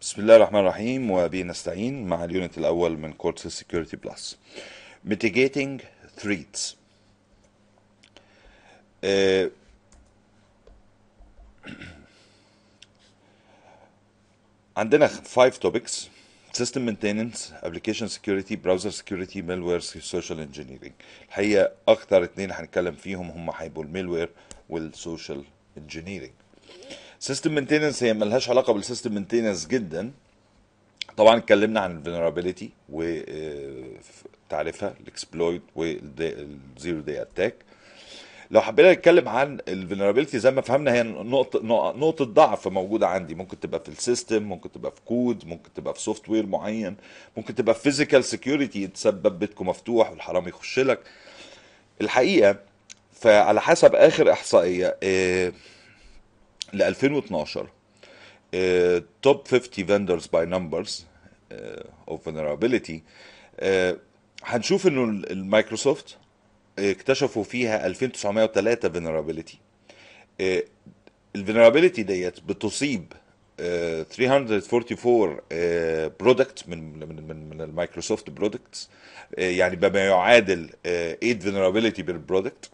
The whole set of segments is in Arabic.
بسم الله الرحمن الرحيم وبه نستعين مع اليونت الأول من كورس السكيورتي بلس mitigating threats uh, عندنا 5 topics system maintenance application security browser security malware social engineering الحقيقة أكثر اثنين هنتكلم فيهم هم هيبقوا الميلوير والسوشيال engineering سيستم مينتيننس هي ملهاش علاقه بالسيستم مينتيننس جدا طبعا اتكلمنا عن و وتعريفها آه، الاكسبلويت والزيرو دي اتاك لو حبينا نتكلم عن الفولنربيلتي زي ما فهمنا هي نقطه نقطه ضعف موجوده عندي ممكن تبقى في السيستم ممكن تبقى في كود ممكن تبقى في سوفت وير معين ممكن تبقى في فيزيكال سكيورتي تسبب بيتكم مفتوح والحرام يخش لك الحقيقه فعلى حسب اخر احصائيه إيه ل 2012 توب 50 فندرز باي نمبرز اوف vulnerability آه، هنشوف انه المايكروسوفت آه، اكتشفوا فيها 2903 vulnerability آه، الفنرابيلتي ديت بتصيب 344 برودكت من من من, من المايكروسوفت برودكتس يعني بما يعادل 8 فيلنرابيلتي بالبرودكت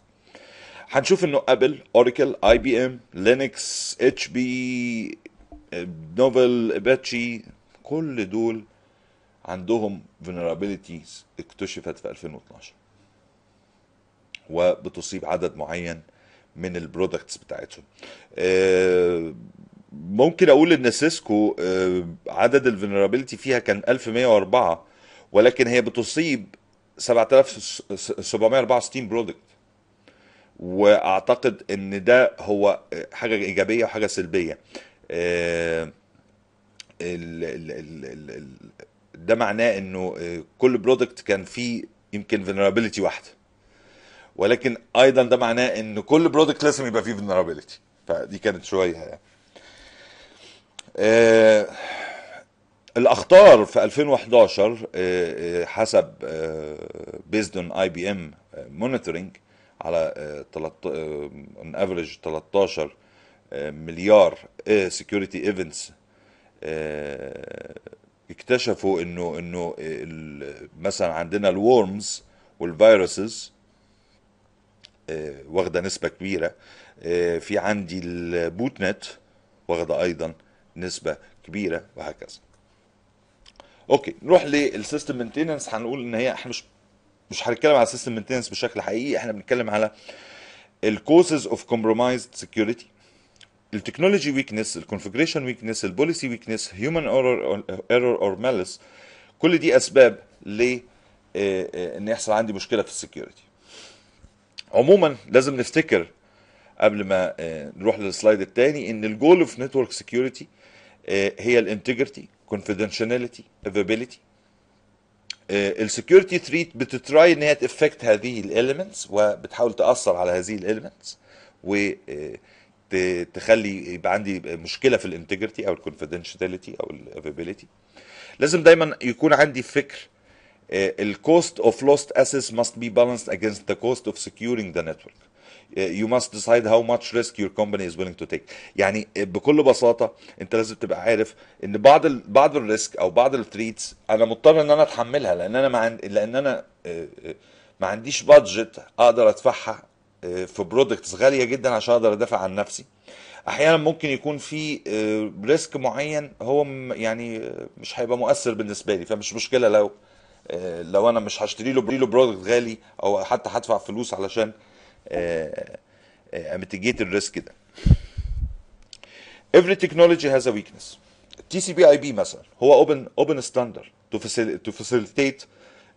هنشوف انه ابل اوراكل اي بي ام لينكس اتش بي نوفل اباتشي كل دول عندهم vulnerabilities اكتشفت في 2012 وبتصيب عدد معين من البرودكتس بتاعتهم آه، ممكن اقول ان سيسكو آه، عدد الفنرابيلتي فيها كان 1104 ولكن هي بتصيب 7764 برودكت واعتقد ان ده هو حاجه ايجابيه وحاجه سلبيه آه، ال ال ال ده معناه انه آه، كل برودكت كان فيه يمكن فيلنربيلتي واحده ولكن ايضا ده معناه ان كل برودكت لازم يبقى فيه فيلنربيلتي فدي كانت شويه يعني آه، الاخطار في 2011 حسب بيزد اون اي بي ام مونيتورنج على ان افريج 13 مليار سكيورتي آه، ايفنتس آه، اكتشفوا انه انه آه، مثلا عندنا الورمز والفيروسز واخده نسبه كبيره في عندي البوت نت واخده ايضا نسبه كبيره وهكذا اوكي نروح للسيستم مينتيننس هنقول ان هي احنا مش مش هنتكلم على سيستم مينتنس بشكل حقيقي احنا بنتكلم على الكوزز اوف كومبرومايزد سكيورتي التكنولوجي ويكنس الكونفجريشن ويكنس البوليسي ويكنس هيومن ايرور ايرور اور مالس كل دي اسباب ل آه، آه، ان يحصل عندي مشكله في السكيورتي عموما لازم نفتكر قبل ما آه، نروح للسلايد الثاني ان الجول اوف نتورك سكيورتي هي الانتجريتي confidentiality availability آه، السكيورتي ثريت بتتراي ان هي تافكت هذه الاليمنتس وبتحاول تاثر على هذه الاليمنتس و آه، تخلي يبقى عندي مشكله في الانتجرتي او الكونفيدنشاليتي او الافيبيليتي لازم دايما يكون عندي فكر الكوست اوف لوست اسيس ماست بي بالانسد اجينست ذا كوست اوف سكيورينج ذا نتورك you must decide how much risk your company is willing to take يعني eh, بكل بساطه انت لازم تبقى عارف ان بعض ال بعض الريسك او بعض الثريتس انا مضطر ان انا اتحملها لان انا ما عن لان انا eh, eh, ما عنديش بادجت اقدر ادفعها في برودكتس غاليه جدا عشان اقدر ادافع عن نفسي احيانا ممكن يكون في ريسك معين هو يعني مش هيبقى مؤثر بالنسبه لي فمش مشكله لو لو انا مش هشتري له برودكت غالي او حتى هدفع فلوس علشان ميتيجيت آه، آه، الريسك ده every technology has a weakness tcp سي بي اي بي مثلا هو اوبن اوبن ستاندر تو فاسيليتيت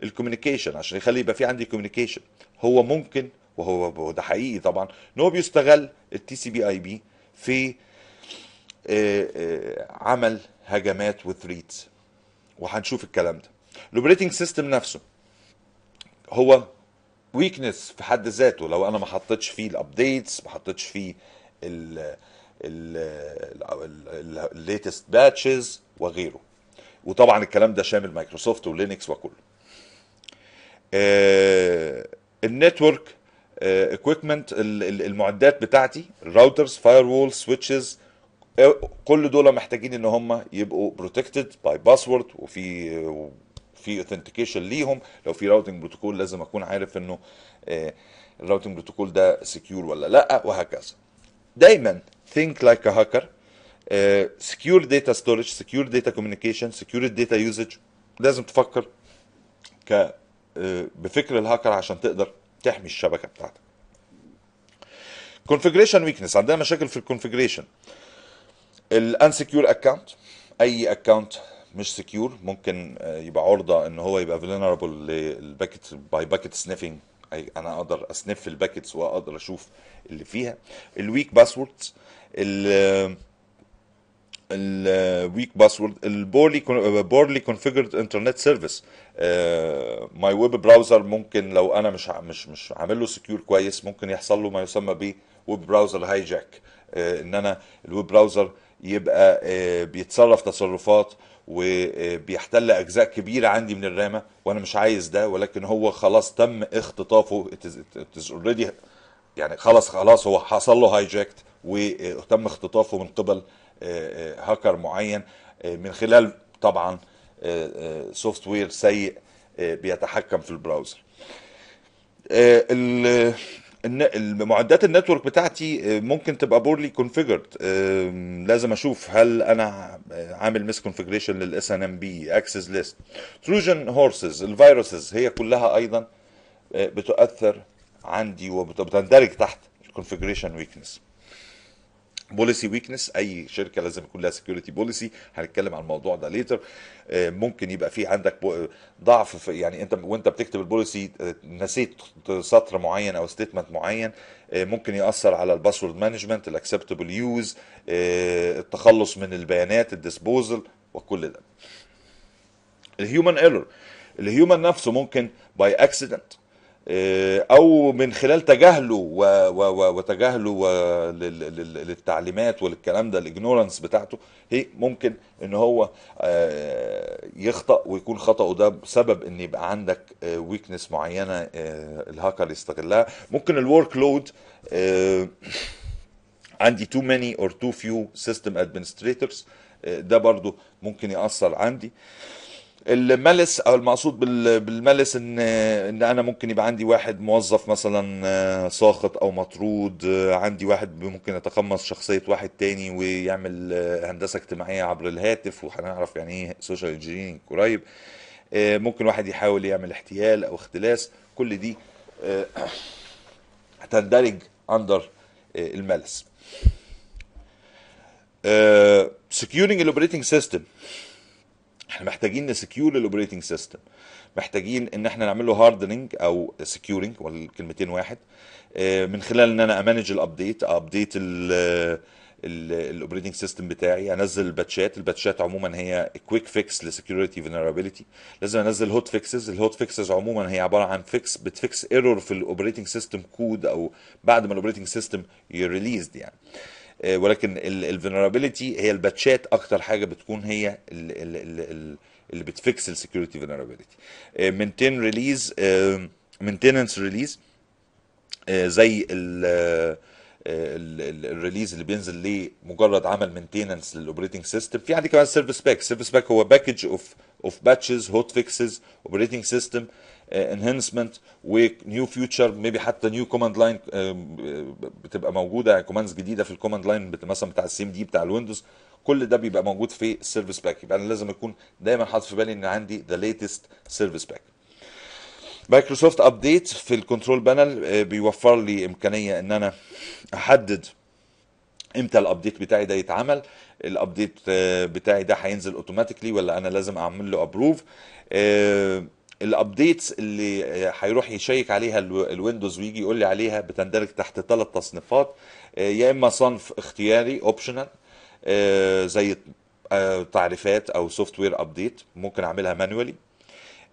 الكوميونيكيشن عشان يخلي يبقى في عندي كوميونيكيشن هو ممكن وهو ده حقيقي طبعا ان هو بيستغل التي سي بي اي بي في آه، عمل هجمات وثريتس وهنشوف الكلام ده الاوبريتنج سيستم نفسه هو ويكنس في حد ذاته لو انا ما حطيتش فيه الابديتس ما حطيتش فيه ال الليتست باتشز وغيره وطبعا الكلام ده شامل مايكروسوفت ولينكس وكله آه، النتورك اكويبمنت آه، المعدات بتاعتي الراوترز فاير وول سويتشز كل دول محتاجين ان هم يبقوا بروتكتد باي باسورد وفي في اوثنتيكيشن ليهم لو في راوتنج بروتوكول لازم اكون عارف انه الراوتنج آه، بروتوكول ده سكيور ولا لا وهكذا دايما ثينك لايك ا هاكر سكيور داتا ستورج سكيور داتا كوميونيكيشن سكيور داتا يوزج لازم تفكر ك آه، بفكر الهاكر عشان تقدر تحمي الشبكه بتاعتك configuration weakness عندنا مشاكل في الكونفيجريشن الانسكيور اكونت اي اكونت مش سكيور ممكن آه، يبقى عرضه ان هو يبقى فيلنربل للباكت باي باكت سنيفنج انا اقدر اسنف الباكتس واقدر اشوف اللي فيها الويك باسوردز ال الويك باسورد البورلي بورلي كونفيجرد انترنت سيرفيس ماي ويب براوزر ممكن لو انا مش مش مش عامل له سكيور كويس ممكن يحصل له ما يسمى ب ويب براوزر هايجاك ان انا الويب براوزر يبقى آه، بيتصرف تصرفات وبيحتل اجزاء كبيره عندي من الرامه وانا مش عايز ده ولكن هو خلاص تم اختطافه اوريدي يعني خلاص خلاص هو حصل له هايجاكت وتم اختطافه من قبل هاكر آه، آه، معين آه، من خلال طبعا سوفت وير سيء بيتحكم في البراوزر ان معدات النتورك بتاعتي آه، ممكن تبقى بورلي كونفيجرد لازم اشوف هل انا عامل مس كونفيجريشن للاس ان ام بي اكسس ليست تروجن هورسز الفيروسز هي كلها ايضا آه، بتؤثر عندي وبتندرج تحت الكونفيجريشن ويكنس بوليسي ويكنس اي شركه لازم يكون لها سكيورتي بوليسي هنتكلم عن الموضوع ده ليتر آه، ممكن يبقى في عندك ضعف في يعني انت وانت بتكتب البوليسي آه، نسيت سطر معين او ستيتمنت معين آه، ممكن ياثر على الباسورد مانجمنت الاكسبتبل يوز التخلص من البيانات الديسبوزل وكل ده الهيومن ايرور الهيومن نفسه ممكن باي اكسيدنت آه، او من خلال تجاهله و و وتجاهله و للتعليمات وللكلام ده الاجنورنس بتاعته هي ممكن ان هو آه، يخطا ويكون خطاه ده سبب ان يبقى عندك ويكنس آه، معينه الهاكر يستغلها ممكن الورك لود عندي تو ماني اور تو فيو سيستم ادمنستريتورز ده برضو ممكن يأثر عندي الملس او المقصود بالملس ان ان انا ممكن يبقى عندي واحد موظف مثلا آه، ساخط او مطرود آه، عندي واحد ممكن يتقمص شخصيه واحد تاني ويعمل آه، هندسه اجتماعيه عبر الهاتف وهنعرف يعني ايه سوشيال انجينيرنج قريب ممكن واحد يحاول يعمل احتيال او اختلاس كل دي هتندرج اندر الملس سكيورنج الاوبريتنج سيستم احنا محتاجين نسكيور الاوبريتنج سيستم محتاجين ان احنا نعمل له هاردنج او سكيورنج والكلمتين واحد آه، من خلال ان انا امانج الابديت ابديت الاوبريتنج سيستم بتاعي انزل الباتشات الباتشات عموما هي كويك فيكس لسكيورتي فيلنربيلتي لازم انزل هوت فيكسز الهوت فيكسز عموما هي عباره عن فيكس بتفيكس ايرور في الاوبريتنج سيستم كود او بعد ما الاوبريتنج سيستم ريليزد يعني آه، ولكن الفيلنربيلتي هي الباتشات اكتر حاجه بتكون هي اللي بتفكس السكيورتي فيلنربيلتي مينتين ريليز مينتيننس ريليز زي ال آه، الريليز اللي بينزل لمجرد عمل مينتيننس للاوبريتنج سيستم في عندي كمان سيرفيس باك سيرفيس باك هو باكج اوف اوف باتشز هوت فيكسز اوبريتنج سيستم انهانسمنت ونيو فيوتشر ميبي حتى نيو كوماند لاين بتبقى موجوده كوماندز جديده في الكوماند لاين مثلا بتاع السي ام دي بتاع الويندوز كل ده بيبقى موجود في السيرفيس باك يبقى انا لازم اكون دايما حاطط في بالي ان عندي ذا ليتست سيرفيس باك مايكروسوفت ابديت في الكنترول بانل آه، بيوفر لي امكانيه ان انا احدد امتى الابديت بتاعي ده يتعمل الابديت آه، بتاعي ده هينزل اوتوماتيكلي ولا انا لازم اعمل له ابروف آه، الابديتس اللي هيروح يشيك عليها الويندوز ويجي يقول لي عليها بتندرج تحت ثلاث تصنيفات آه، يا اما صنف اختياري اوبشنال آه، زي آه، تعريفات او سوفت وير ابديت ممكن اعملها مانوالي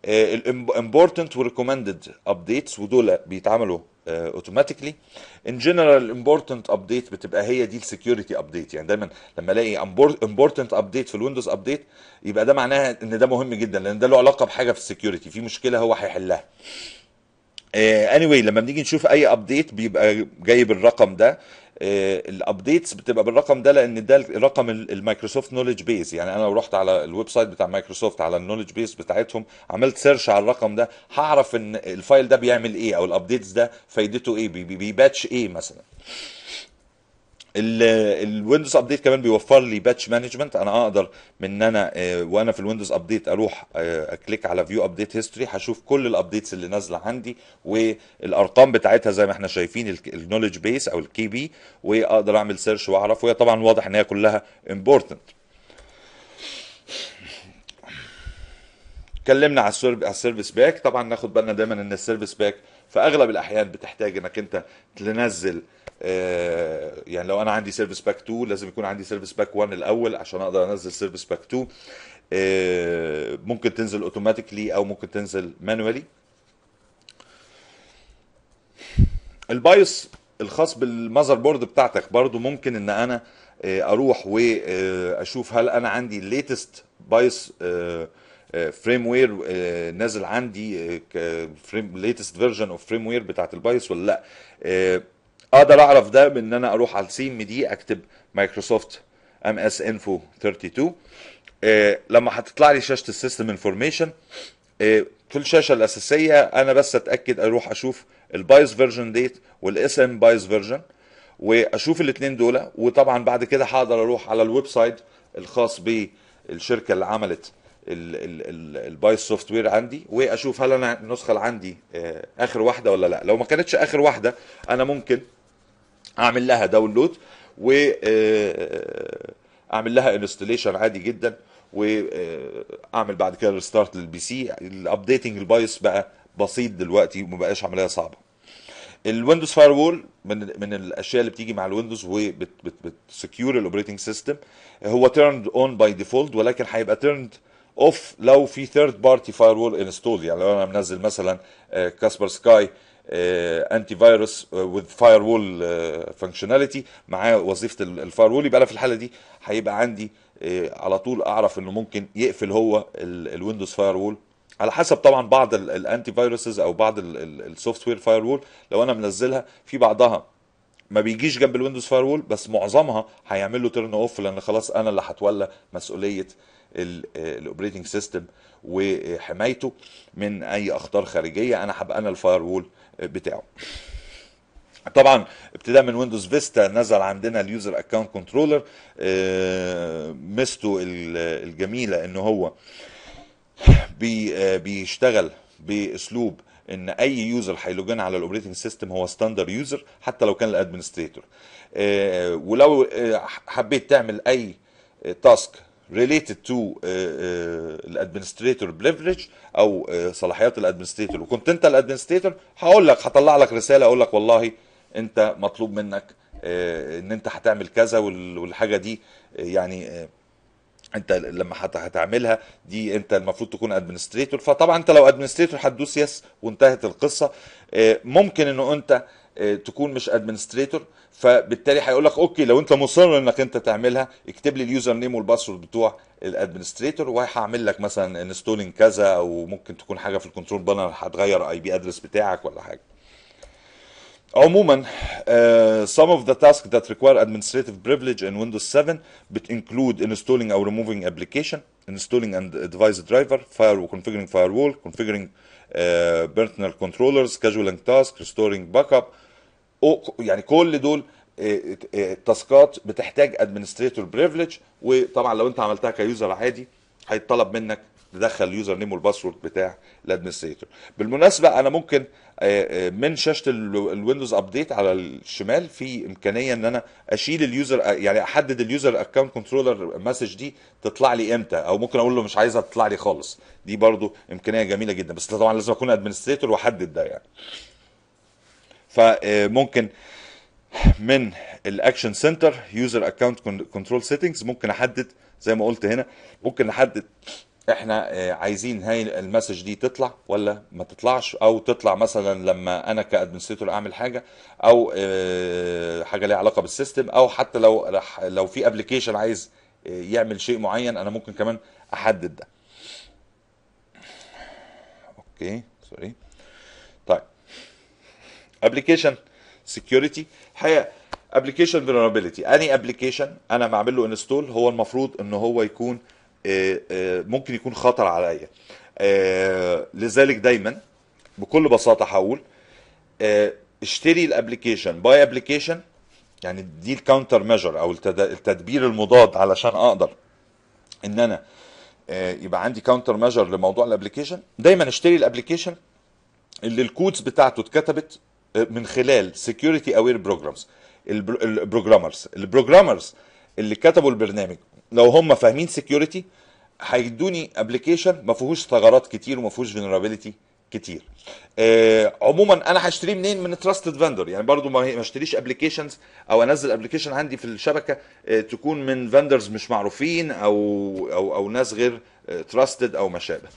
الامبورتنت وريكومندد ابديتس ودول بيتعملوا اوتوماتيكلي ان جنرال امبورتنت ابديت بتبقى هي دي السكيورتي ابديت يعني دايما لما الاقي امبورتنت ابديت في الويندوز ابديت يبقى ده معناها ان ده مهم جدا لان ده له علاقه بحاجه في السكيورتي في مشكله هو هيحلها اني آه، anyway لما بنيجي نشوف اي ابديت بيبقى جايب الرقم ده آه، الابديتس بتبقى بالرقم ده لان ده الرقم المايكروسوفت نوليدج بيز يعني انا لو رحت على الويب سايت بتاع مايكروسوفت على النوليدج بيز بتاعتهم عملت سيرش على الرقم ده هعرف ان الفايل ده بيعمل ايه او الابديتس ده فايدته ايه بيباتش ايه مثلا الويندوز ابديت كمان بيوفر لي باتش مانجمنت انا اقدر من ان انا آه، وانا في الويندوز ابديت اروح آه، اكليك على فيو ابديت هيستوري هشوف كل الابديتس اللي نازله عندي والارقام بتاعتها زي ما احنا شايفين النولج بيس او الكي بي واقدر اعمل سيرش واعرف وهي طبعا واضح ان هي كلها امبورتنت اتكلمنا على السيرفيس باك طبعا ناخد بالنا دايما ان السيرفيس باك فاغلب الاحيان بتحتاج انك انت تنزل آه، يعني لو انا عندي سيرفيس باك 2 لازم يكون عندي سيرفيس باك 1 الاول عشان اقدر انزل سيرفيس باك 2 ممكن تنزل اوتوماتيكلي او ممكن تنزل مانوالي البايوس الخاص بالمذر بورد بتاعتك برضو ممكن ان انا آه، اروح واشوف هل انا عندي الليتست بايوس آه، فريم وير آه، نازل عندي كفريم ليتست فيرجن اوف فريم وير بتاعت البايس ولا لا آه، اقدر اعرف ده بان انا اروح على السي ام دي اكتب مايكروسوفت ام اس انفو 32 لما هتطلع لي شاشه السيستم انفورميشن في آه، الشاشه الاساسيه انا بس اتاكد اروح اشوف البايس فيرجن ديت والاس ام بايس فيرجن واشوف الاثنين دول وطبعا بعد كده هقدر اروح على الويب سايت الخاص بالشركه اللي عملت البايس سوفت وير عندي واشوف هل انا النسخه اللي عندي آه، اخر واحده ولا لا لو ما كانتش اخر واحده انا ممكن اعمل لها داونلود و آه، اعمل لها انستليشن عادي جدا واعمل آه، بعد كده ريستارت للبي سي الابديتنج البايس بقى بسيط دلوقتي وما بقاش عمليه صعبه الويندوز فاير وول من من الاشياء اللي بتيجي مع الويندوز وبتسكيور الاوبريتنج سيستم هو تيرند اون باي ديفولت ولكن هيبقى تيرند اوف لو في ثيرد بارتي فاير وول انستول يعني لو انا منزل مثلا كاسبر سكاي انتي فايروس وذ فاير وول فانكشناليتي معاه وظيفه الفاير وول يبقى انا في الحاله دي هيبقى عندي آه، على طول اعرف انه ممكن يقفل هو الويندوز فاير وول على حسب طبعا بعض الانتي فايروسز او بعض السوفت وير فاير وول لو انا منزلها في بعضها ما بيجيش جنب الويندوز فاير وول بس معظمها هيعمل له تيرن اوف لان خلاص انا اللي هتولى مسؤوليه الاوبريتنج آه، سيستم وحمايته من اي اخطار خارجيه انا هبقى انا الفاير وول بتاعه طبعا ابتداء من ويندوز فيستا نزل عندنا اليوزر اكونت كنترولر ميزته الجميله ان هو بي آه، بيشتغل باسلوب ان اي يوزر هيلوجن على الاوبريتنج سيستم هو ستاندر يوزر حتى لو كان الادمنستريتور آه، ولو حبيت تعمل اي تاسك related to uh, uh, الادمنستريتور بريفليج او uh, صلاحيات الادمنستريتور وكنت انت الادمنستريتور هقول لك هطلع لك رساله اقول لك والله انت مطلوب منك آه، ان انت هتعمل كذا والحاجه دي آه، يعني آه، انت لما هتعملها دي انت المفروض تكون ادمنستريتور فطبعا انت لو ادمنستريتور هتدوس يس وانتهت القصه ممكن انه انت تكون مش ادمنستريتور فبالتالي هيقول لك اوكي لو انت مصر انك انت تعملها اكتب لي اليوزر نيم والباسورد بتوع الادمنستريتور وهعمل لك مثلا انستولينج كذا او ممكن تكون حاجه في الكنترول بانر هتغير اي بي ادرس بتاعك ولا حاجه عموما uh, some of the tasks that require administrative privilege in Windows 7 بت include installing or removing application, installing and device driver, firewall, configuring firewall, configuring uh, personal controllers, scheduling tasks, restoring backup, يعني كل دول آه، آه، تاسكات بتحتاج ادمنستريتور بريفليج وطبعا لو انت عملتها كيوزر عادي هيتطلب منك تدخل اليوزر نيم والباسورد بتاع الادمنستريتور بالمناسبه انا ممكن آه، من شاشه الويندوز ابديت على الشمال في امكانيه ان انا اشيل اليوزر يعني احدد اليوزر اكونت كنترولر مسج دي تطلع لي امتى او ممكن اقول له مش عايزها تطلع لي خالص دي برضو امكانيه جميله جدا بس طبعا لازم اكون ادمنستريتور واحدد ده يعني فممكن من الاكشن سنتر يوزر اكونت كنترول سيتنجز ممكن احدد زي ما قلت هنا ممكن احدد احنا آه، عايزين هاي المسج دي تطلع ولا ما تطلعش او تطلع مثلا لما انا كادمنستريتور اعمل حاجه او آه، حاجه ليها علاقه بالسيستم او حتى لو لو في ابلكيشن عايز آه، يعمل شيء معين انا ممكن كمان احدد ده اوكي سوري ابلكيشن سكيورتي الحقيقه ابلكيشن فيلنربيلتي اني ابلكيشن انا بعمل له انستول هو المفروض ان هو يكون آه، آه، ممكن يكون خطر عليا آه، لذلك دايما بكل بساطه هقول اشتري الابلكيشن باي ابلكيشن يعني دي الكاونتر ميجر او التدبير المضاد علشان اقدر ان انا يبقى عندي كاونتر ميجر لموضوع الابلكيشن دايما اشتري الابلكيشن اللي الكودز بتاعته اتكتبت من خلال سكيورتي اوير بروجرامز البروجرامرز البروجرامرز اللي كتبوا البرنامج لو هم فاهمين سكيورتي هيدوني ابلكيشن ما فيهوش ثغرات كتير وما فيهوش فينرابيلتي كتير آه عموما انا هشتريه منين من تراستد فندر يعني برضو ما اشتريش ابلكيشنز او انزل ابلكيشن عندي في الشبكه آه تكون من فندرز مش معروفين او او او ناس غير تراستد آه او ما شابه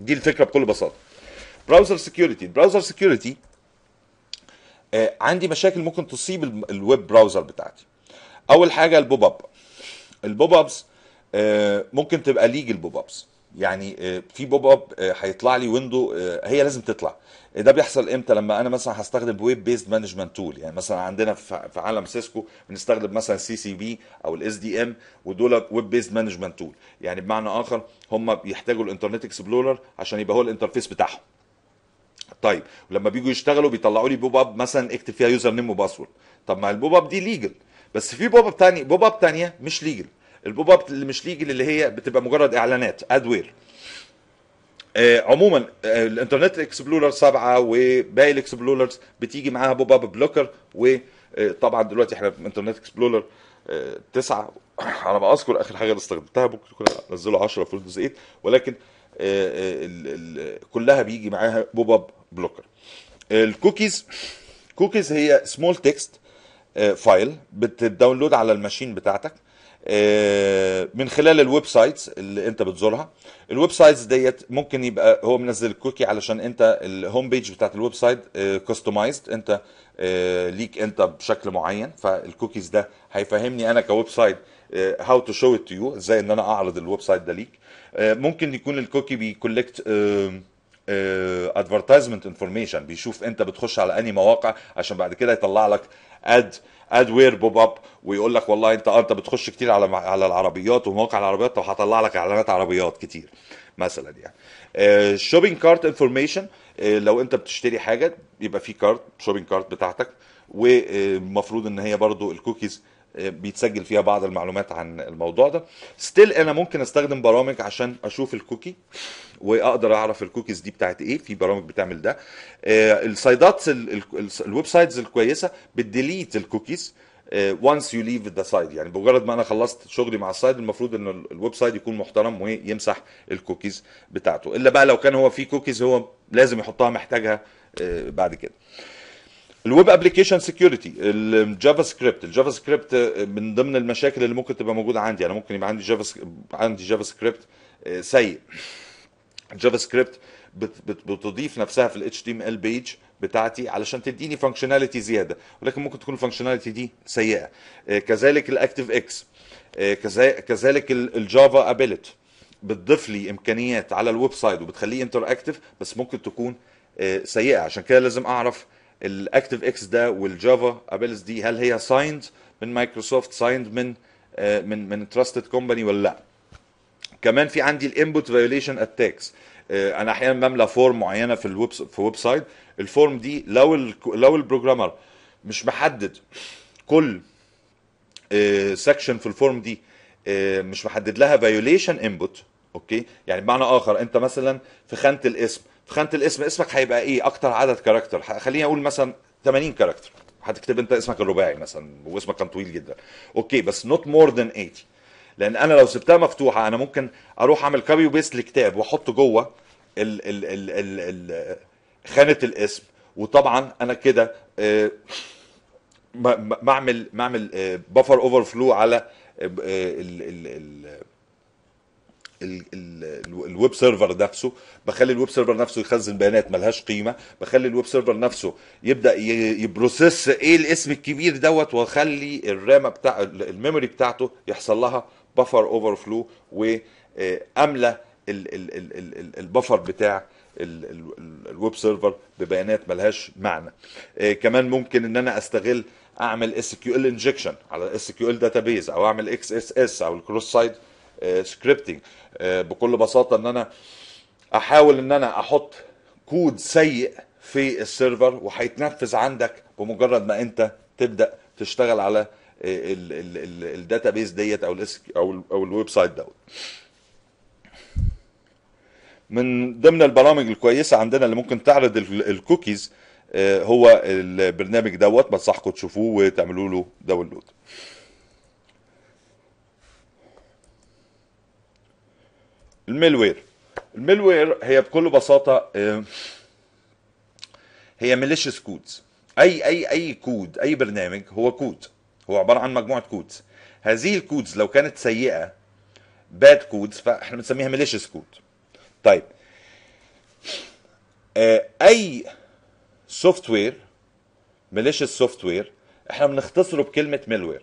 دي الفكره بكل بساطه براوزر سكيورتي البراوزر سكيورتي آه، عندي مشاكل ممكن تصيب الويب براوزر بتاعتي اول حاجه البوب اب البوب ابس آه، ممكن تبقى ليجل بوب ابس يعني آه، في بوب اب هيطلع لي ويندو هي لازم تطلع ده بيحصل امتى لما انا مثلا هستخدم ويب بيست مانجمنت تول يعني مثلا عندنا في عالم سيسكو بنستخدم مثلا سي سي بي او الاس دي ام ودول ويب بيست مانجمنت تول يعني بمعنى اخر هم بيحتاجوا الانترنت اكسبلورر عشان يبقى هو الانترفيس بتاعهم طيب ولما بيجوا يشتغلوا بيطلعوا لي بوب اب مثلا اكتب فيها يوزر نيم وباسورد طب ما البوب اب دي ليجل بس في بوب اب ثانيه بوب اب ثانيه مش ليجل البوب اب اللي مش ليجل اللي هي بتبقى مجرد اعلانات ادوير آه عموما آه الانترنت اكسبلورر 7 وباقي الاكسبلوررز بتيجي معاها بوب اب بلوكر وطبعا دلوقتي احنا في انترنت اكسبلورر 9 على ما اذكر اخر حاجه استخدمتها ممكن تكون نزلوا 10 في ويندوز 8 ولكن آه، آه، كلها بيجي معاها بوب اب بلوكر الكوكيز كوكيز هي سمول تكست فايل بتداونلود على الماشين بتاعتك آه، من خلال الويب سايتس اللي انت بتزورها الويب سايتس ديت ممكن يبقى هو منزل الكوكي علشان انت الهوم بيج بتاعت الويب سايت كاستمايزد انت آه، ليك انت بشكل معين فالكوكيز ده هيفهمني انا كويب سايت هاو تو شو ات تو يو ازاي ان انا اعرض الويب سايت ده ليك آه، ممكن يكون الكوكي بيكولكت ادفرتايزمنت آه، انفورميشن بيشوف انت بتخش على انهي مواقع عشان بعد كده يطلع لك اد اد وير بوب اب ويقول لك والله انت آه، انت بتخش كتير على على العربيات ومواقع العربيات طب هطلع لك اعلانات عربيات كتير مثلا يعني شوبينج كارت انفورميشن لو انت بتشتري حاجه يبقى في كارت شوبينج كارت بتاعتك والمفروض ان هي برضو الكوكيز آه، بيتسجل فيها بعض المعلومات عن الموضوع ده ستيل انا ممكن استخدم برامج عشان اشوف الكوكي واقدر اعرف الكوكيز دي بتاعت ايه في برامج بتعمل ده آه، السايدات الويب سايتس الكويسه بتديليت الكوكيز وانس يو ليف ذا سايد يعني بمجرد ما انا خلصت شغلي مع السايد المفروض ان الويب سايت يكون محترم ويمسح الكوكيز بتاعته الا بقى لو كان هو في كوكيز هو لازم يحطها محتاجها آه، بعد كده الويب ابلكيشن سكيورتي الجافا سكريبت الجافا سكريبت آه، من ضمن المشاكل اللي ممكن تبقى موجوده عندي انا ممكن يبقى عندي جافا عندي جافا سكريبت سيء الجافا سكريبت بتضيف نفسها في الاتش تي ام ال بيج بتاعتي علشان تديني فانكشناليتي زياده ولكن ممكن تكون الفانكشناليتي دي سيئه آه، كذلك الاكتيف اكس آه، كذلك الجافا ابيلت بتضيف لي امكانيات على الويب سايت وبتخليه انتر اكتف بس ممكن تكون آه، سيئه عشان كده لازم اعرف الاكتيف اكس ده والجافا ابيلز دي هل هي سايند من مايكروسوفت سايند من من من تراستد كومباني ولا لا كمان في عندي الانبوت فايوليشن اتاكس انا احيانا بملى فورم معينه في الويب في ويب سايت الفورم دي لو ال لو البروجرامر مش محدد كل سكشن آه، في الفورم دي آه، مش محدد لها فايوليشن انبوت اوكي يعني بمعنى اخر انت مثلا في خانه الاسم في خانه الاسم اسمك هيبقى ايه اكتر عدد كاركتر خليني اقول مثلا 80 كاركتر هتكتب انت اسمك الرباعي مثلا واسمك كان طويل جدا اوكي بس نوت مور ذان 80 لان انا لو سبتها مفتوحه انا ممكن اروح اعمل كوبي وبيست لكتاب واحطه جوه ال ال ال ال خانه الاسم وطبعا انا كده بعمل بعمل بفر اوفر فلو على آه، آه، الويب سيرفر نفسه بخلي الويب سيرفر نفسه يخزن بيانات ملهاش قيمه بخلي الويب سيرفر نفسه يبدا يبروسيس ايه الاسم الكبير دوت واخلي الرامه بتاع الميموري بتاعته يحصل لها بفر اوفر فلو واملى البفر بتاع الويب سيرفر ببيانات ملهاش معنى آه، كمان ممكن ان انا استغل اعمل اس كيو ال انجكشن على اس كيو ال داتابيز او اعمل اكس اس اس او الكروس سايد سكريبتنج بكل بساطه ان انا احاول ان انا احط كود سيء في السيرفر وهيتنفذ عندك بمجرد ما انت تبدا تشتغل على الداتا بيس ديت او الاس او او الويب سايت دوت من ضمن البرامج الكويسه عندنا اللي ممكن تعرض الكوكيز آه، هو البرنامج دوت بنصحكم تشوفوه وتعملوا له داونلود الميلوير الميلوير هي بكل بساطه آه، هي ميليشيس كودز اي اي اي كود اي برنامج هو كود هو عباره عن مجموعه كودز هذه الكودز لو كانت سيئه باد كودز فاحنا بنسميها ميليشيس كود طيب آه، اي سوفت وير ميليشيس سوفت وير احنا بنختصره بكلمه ميلوير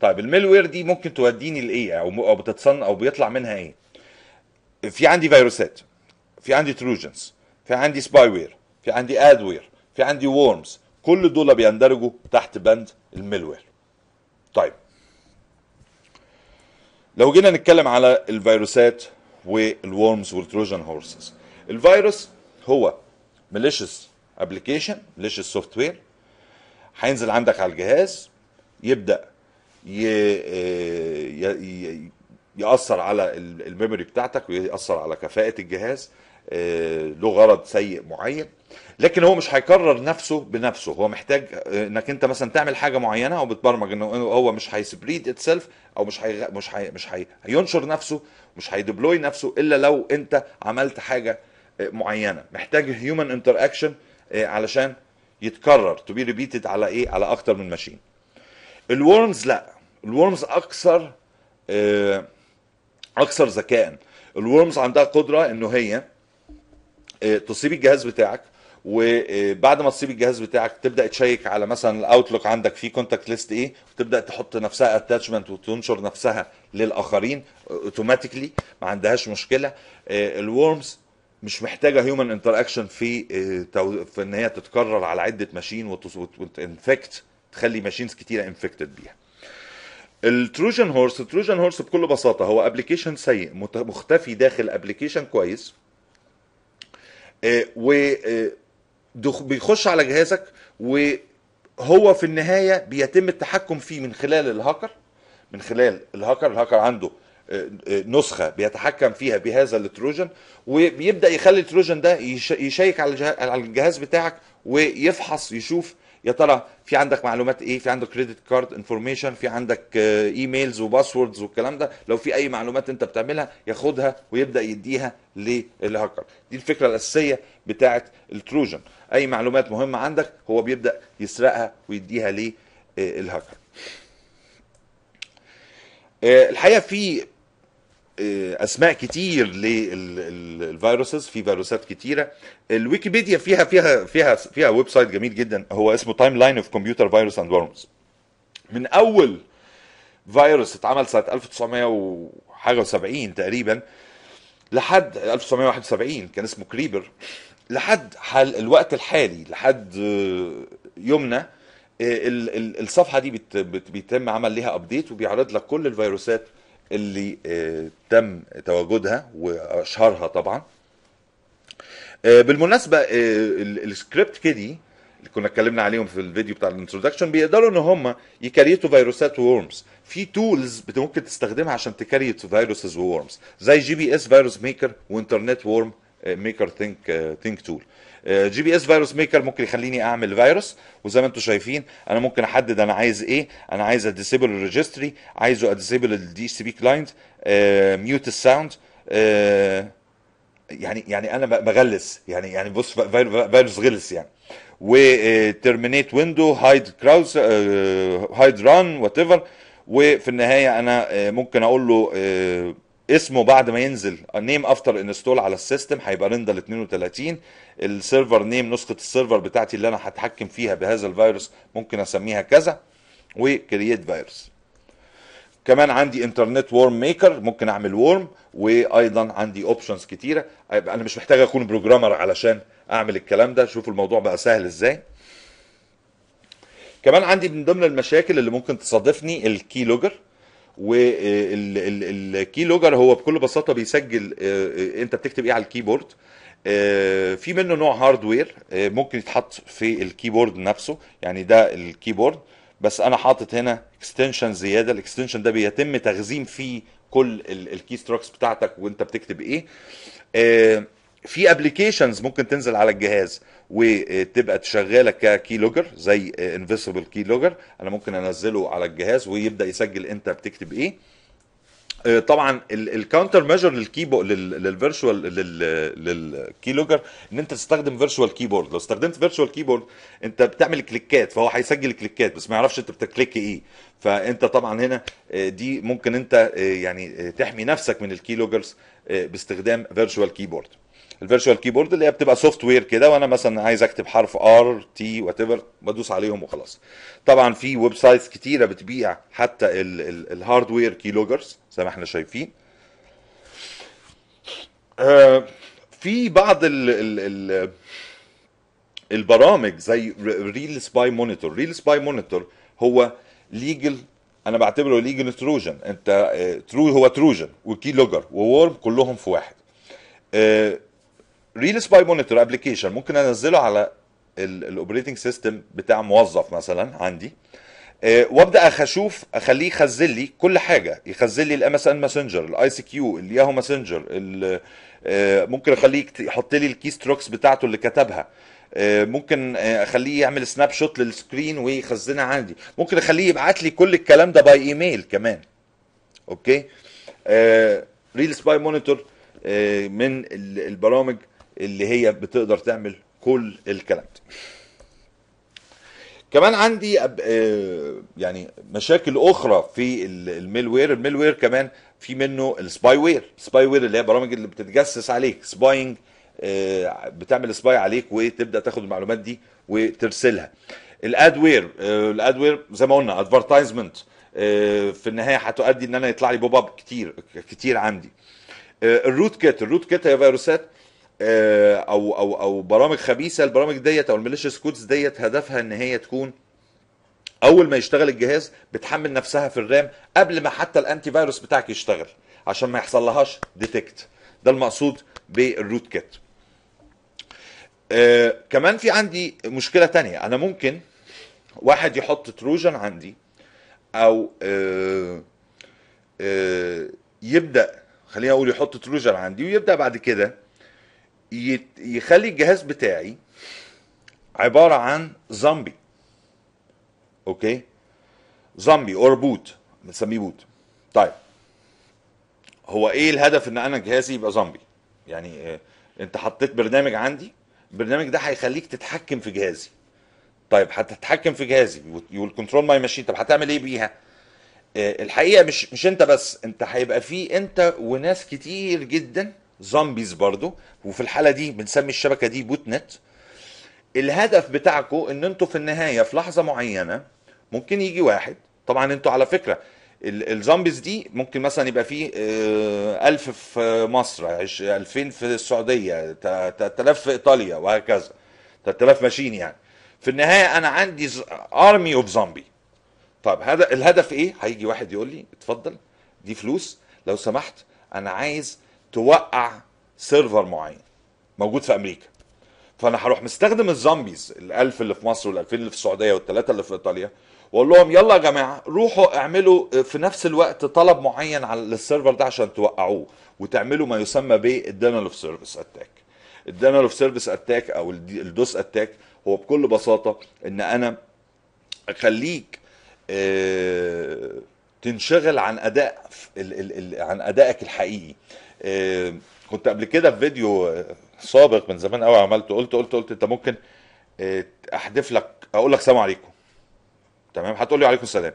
طيب الميلوير دي ممكن توديني لايه او بتتصنع او بيطلع منها ايه في عندي فيروسات في عندي تروجنز في عندي سباي وير في عندي ادوير في عندي وورمز كل دول بيندرجوا تحت بند الملوير طيب لو جينا نتكلم على الفيروسات والورمز والتروجن هورسز الفيروس هو malicious ابلكيشن malicious سوفت وير هينزل عندك على الجهاز يبدا ي... ي... ياثر على الميموري بتاعتك ويأثر على كفاءه الجهاز آه، له غرض سيء معين لكن هو مش هيكرر نفسه بنفسه هو محتاج آه، انك انت مثلا تعمل حاجه معينه او بتبرمج انه هو مش هيسبريد اتسلف او مش هي مش هي مش هي هينشر نفسه مش هيدبلوي نفسه الا لو انت عملت حاجه آه، معينه محتاج هيومن انتر اكشن علشان يتكرر تو بي ريبيتد على ايه على اكتر من ماشين الورمز لا الورمز اكثر آه، اكثر ذكاء الورمز عندها قدره انه هي تصيب الجهاز بتاعك وبعد ما تصيب الجهاز بتاعك تبدا تشيك على مثلا الاوتلوك عندك فيه كونتاكت ليست ايه وتبدا تحط نفسها اتاتشمنت وتنشر نفسها للاخرين اوتوماتيكلي ما عندهاش مشكله آه، الورمز مش محتاجه هيومن انتر اكشن في آه، في ان هي تتكرر على عده ماشين وتنفكت تخلي ماشينز كتيره انفكتد بيها التروجن هورس التروجن هورس بكل بساطه هو ابلكيشن سيء مختفي داخل ابلكيشن كويس آه، و بيخش على جهازك وهو في النهايه بيتم التحكم فيه من خلال الهاكر من خلال الهاكر الهاكر عنده آه، آه، نسخه بيتحكم فيها بهذا التروجن وبيبدا يخلي التروجن ده يشيك على الجهاز بتاعك ويفحص يشوف يا ترى في عندك معلومات ايه في عندك كريدت كارد انفورميشن في عندك ايميلز آه، وباسوردز والكلام ده لو في اي معلومات انت بتعملها ياخدها ويبدا يديها للهاكر دي الفكره الاساسيه بتاعه التروجن اي معلومات مهمه عندك هو بيبدا يسرقها ويديها للهاكر آه، الحقيقه في آه، اسماء كتير للفيروسز في فيروسات كتيره الويكيبيديا فيها فيها فيها فيها ويب سايت جميل جدا هو اسمه تايم لاين اوف كمبيوتر فيروس اند ورمز من اول فيروس اتعمل سنه 1970 تقريبا لحد 1971 كان اسمه كريبر لحد حال الوقت الحالي لحد آه، يومنا آه، الصفحه دي بيتم عمل لها ابديت وبيعرض لك كل الفيروسات اللي آه، تم تواجدها واشهرها طبعا آه، بالمناسبه آه، السكريبت كده اللي كنا اتكلمنا عليهم في الفيديو بتاع الانترودكشن بيقدروا ان هم يكريتوا فيروسات وورمز في تولز ممكن تستخدمها عشان تكريت فيروسز وورمز زي جي بي اس فيروس ميكر وانترنت وورم ميكر ثينك ثينك تول جي بي اس فيروس ميكر ممكن يخليني اعمل فيروس وزي ما انتم شايفين انا ممكن احدد انا عايز ايه انا عايز اديسيبل الريجستري عايزه اديسيبل الدي اس سي بي كلاينت ميوت الساوند يعني يعني انا بغلس يعني يعني بص فيروس غلس يعني وترمينيت ويندو هايد كراوز هايد ران وات ايفر وفي النهايه انا آه، ممكن اقول له آه، اسمه بعد ما ينزل نيم افتر انستول على السيستم هيبقى رندل 32 السيرفر نيم نسخه السيرفر بتاعتي اللي انا هتحكم فيها بهذا الفيروس ممكن اسميها كذا وكرييت فيروس كمان عندي انترنت وورم ميكر ممكن اعمل وورم وايضا عندي اوبشنز كتيره انا مش محتاج اكون بروجرامر علشان اعمل الكلام ده شوفوا الموضوع بقى سهل ازاي كمان عندي من ضمن المشاكل اللي ممكن تصادفني الكي لوجر والكي لوجر هو بكل بساطه بيسجل آه، آه، انت بتكتب ايه على الكيبورد آه، في منه نوع هاردوير آه، ممكن يتحط في الكيبورد نفسه يعني ده الكيبورد بس انا حاطط هنا اكستنشن زياده الاكستنشن ده بيتم تخزين فيه كل الكي ستروكس بتاعتك وانت بتكتب ايه آه، في ابلكيشنز ممكن تنزل على الجهاز وتبقى شغاله ككي لوجر زي انفيسبل كي لوجر انا ممكن انزله على الجهاز ويبدا يسجل انت بتكتب ايه آه، طبعا الكاونتر ميجر للكيبورد للفيرتشوال للكيلوجر ان انت تستخدم فيرتشوال كيبورد لو استخدمت فيرتشوال كيبورد انت بتعمل كليكات فهو هيسجل كليكات بس ما يعرفش انت بتكليك ايه فانت طبعا هنا آه، دي ممكن انت آه، يعني تحمي نفسك من الكيلوجرز باستخدام فيرتشوال كيبورد الفيرتشوال كيبورد اللي هي بتبقى سوفت وير كده وانا مثلا عايز اكتب حرف ار تي وات بدوس عليهم وخلاص طبعا في ويب سايتس كتيره بتبيع حتى الهاردوير كي لوجرز زي ما احنا شايفين آه، في بعض الـ الـ الـ البرامج زي ريل سباي مونيتور ريل سباي مونيتور هو ليجل انا بعتبره ليجل تروجن انت ترو آه، هو تروجن وكي لوجر وورم كلهم في واحد آه، ريل سباي مونيتور ابلكيشن ممكن انزله على الاوبريتنج سيستم بتاع موظف مثلا عندي آه، وابدا اشوف اخليه يخزن لي كل حاجه يخزن لي الام اس ان ماسنجر الاي سي كيو الياهو ماسنجر ممكن اخليه يحط لي الكي ستروكس بتاعته اللي كتبها آه، ممكن آه، اخليه يعمل سناب شوت للسكرين ويخزنها عندي ممكن اخليه يبعت لي كل الكلام ده باي ايميل كمان اوكي ريل سباي مونيتور من البرامج اللي هي بتقدر تعمل كل الكلام ده كمان عندي آه، يعني مشاكل اخرى في الميل وير الميل وير كمان في منه السباي وير السباي وير اللي هي برامج اللي بتتجسس عليك سباينج آه، بتعمل سباي عليك وتبدا تاخد المعلومات دي وترسلها الاد وير الاد آه، وير زي ما قلنا ادفرتايزمنت في النهايه هتؤدي ان انا يطلع لي بوب اب كتير كتير عندي الروت كيت الروت كيت هي فيروسات آه، او او او برامج خبيثه البرامج ديت او الميليشيا سكودز ديت هدفها ان هي تكون اول ما يشتغل الجهاز بتحمل نفسها في الرام قبل ما حتى الانتي فيروس بتاعك يشتغل عشان ما يحصل لهاش ديتكت ده المقصود بالروت كيت آه، كمان في عندي مشكله تانية انا ممكن واحد يحط تروجن عندي او آه آه يبدا خلينا اقول يحط تروجن عندي ويبدا بعد كده يخلي الجهاز بتاعي عبارة عن زومبي اوكي زومبي اور بوت بنسميه بوت طيب هو ايه الهدف ان انا جهازي يبقى زومبي يعني آه، انت حطيت برنامج عندي البرنامج ده هيخليك تتحكم في جهازي طيب هتتحكم في جهازي يو كنترول ماي ماشين طب هتعمل ايه بيها آه، الحقيقه مش مش انت بس انت هيبقى فيه انت وناس كتير جدا زومبيز برضو وفي الحاله دي بنسمي الشبكه دي بوت نت الهدف بتاعكم ان انتوا في النهايه في لحظه معينه ممكن يجي واحد طبعا انتوا على فكره الزومبيز دي ممكن مثلا يبقى فيه آه، ألف في مصر ألفين في السعودية تلاف في إيطاليا وهكذا تلاف ماشين يعني في النهاية أنا عندي أرمي أوف زومبي طب هذا الهدف إيه؟ هيجي واحد يقول لي اتفضل دي فلوس لو سمحت أنا عايز توقع سيرفر معين موجود في امريكا فانا هروح مستخدم الزومبيز ال1000 اللي في مصر وال2000 اللي في السعوديه والثلاثه اللي في ايطاليا واقول لهم يلا يا جماعه روحوا اعملوا آه، في نفس الوقت طلب معين على السيرفر ده عشان توقعوه وتعملوا ما يسمى بالدينال اوف سيرفيس اتاك الدينال اوف سيرفيس اتاك او الدوس اتاك هو بكل بساطه ان انا اخليك آه، تنشغل عن اداء عن ادائك الحقيقي آه، كنت قبل كده في فيديو آه، سابق من زمان قوي عملته قلت قلت قلت انت ممكن آه، احذف لك اقول لك سلام عليكم تمام هتقول لي عليكم السلام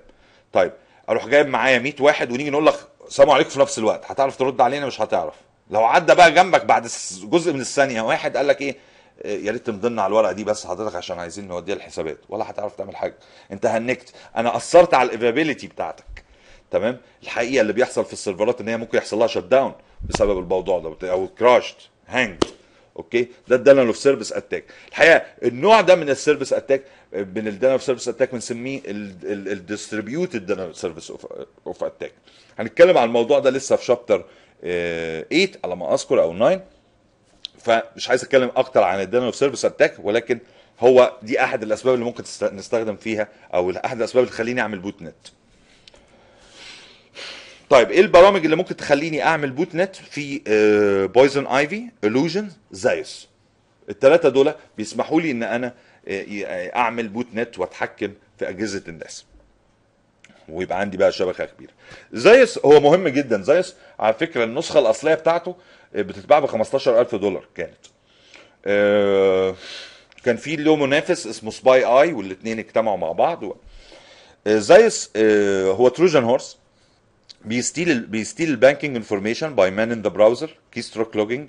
طيب اروح جايب معايا 100 واحد ونيجي نقول لك سلام عليكم في نفس الوقت هتعرف ترد علينا مش هتعرف لو عدى بقى جنبك بعد جزء من الثانيه واحد قال لك ايه يا ريت تمضينا على الورقه دي بس حضرتك عشان عايزين نوديها الحسابات ولا هتعرف تعمل حاجه انت هنكت انا اثرت على الافابيليتي بتاعتك تمام الحقيقه اللي بيحصل في السيرفرات ان هي ممكن يحصل لها شت داون بسبب الموضوع ده او كراشت هانج اوكي ده الدانل اوف سيرفيس اتاك الحقيقه النوع ده من السيرفيس اتاك من الدانل اوف سيرفيس اتاك بنسميه الديستريبيوتد دانل اوف سيرفيس اوف اتاك هنتكلم عن الموضوع ده لسه في شابتر آه، 8 على ما اذكر او 9 فمش عايز اتكلم اكتر عن الدانل اوف سيرفيس اتاك ولكن هو دي احد الاسباب اللي ممكن نستخدم فيها او احد الاسباب اللي تخليني اعمل بوت نت طيب ايه البرامج اللي ممكن تخليني اعمل بوت نت في بويزن ايفي الوجن زايس الثلاثه دول بيسمحوا لي ان انا آه، آه، اعمل بوت نت واتحكم في اجهزه الناس ويبقى عندي بقى شبكه كبيره زايس هو مهم جدا زايس على فكره النسخه الاصليه بتاعته آه، بتتباع ب 15000 دولار كانت كان في له منافس اسمه سباي اي والاثنين اجتمعوا مع بعض زايس هو تروجن هورس بيستيل بيستيل البانكينج انفورميشن باي مان ان ذا براوزر كي ستروك لوجينج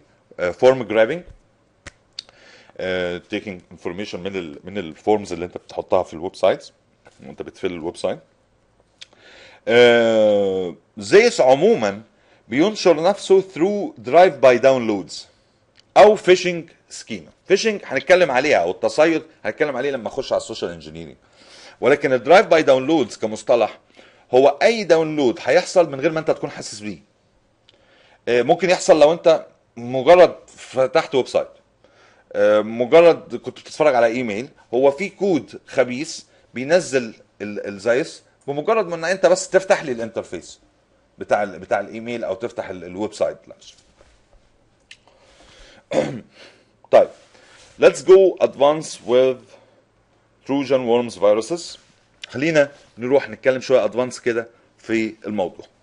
فورم جرابنج تيكينج انفورميشن من ال من الفورمز اللي انت بتحطها في الويب سايتس وانت بتفل الويب سايت زيس uh, عموما بينشر نفسه ثرو درايف باي داونلودز او فيشنج سكيما فيشنج هنتكلم عليها او التصيد هنتكلم عليه لما اخش على السوشيال انجينيرنج ولكن الدرايف باي داونلودز كمصطلح هو اي داونلود هيحصل من غير ما انت تكون حاسس بيه آه، ممكن يحصل لو انت مجرد فتحت ويب سايت آه، مجرد كنت بتتفرج على ايميل هو في كود خبيث بينزل الزيس بمجرد ما ان انت بس تفتح لي الانترفيس بتاع الـ بتاع الايميل او تفتح الويب سايت طيب let's go advance with Trojan worms viruses خلينا نروح نتكلم شويه ادفانس كده في الموضوع